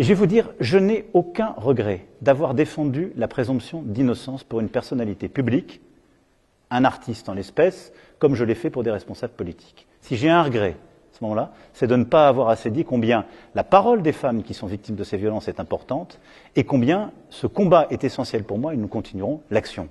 je vais vous dire, je n'ai aucun regret d'avoir défendu la présomption d'innocence pour une personnalité publique, un artiste en l'espèce, comme je l'ai fait pour des responsables politiques. Si j'ai un regret, à ce moment-là, c'est de ne pas avoir assez dit combien la parole des femmes qui sont victimes de ces violences est importante et combien ce combat est essentiel pour moi et nous continuerons l'action.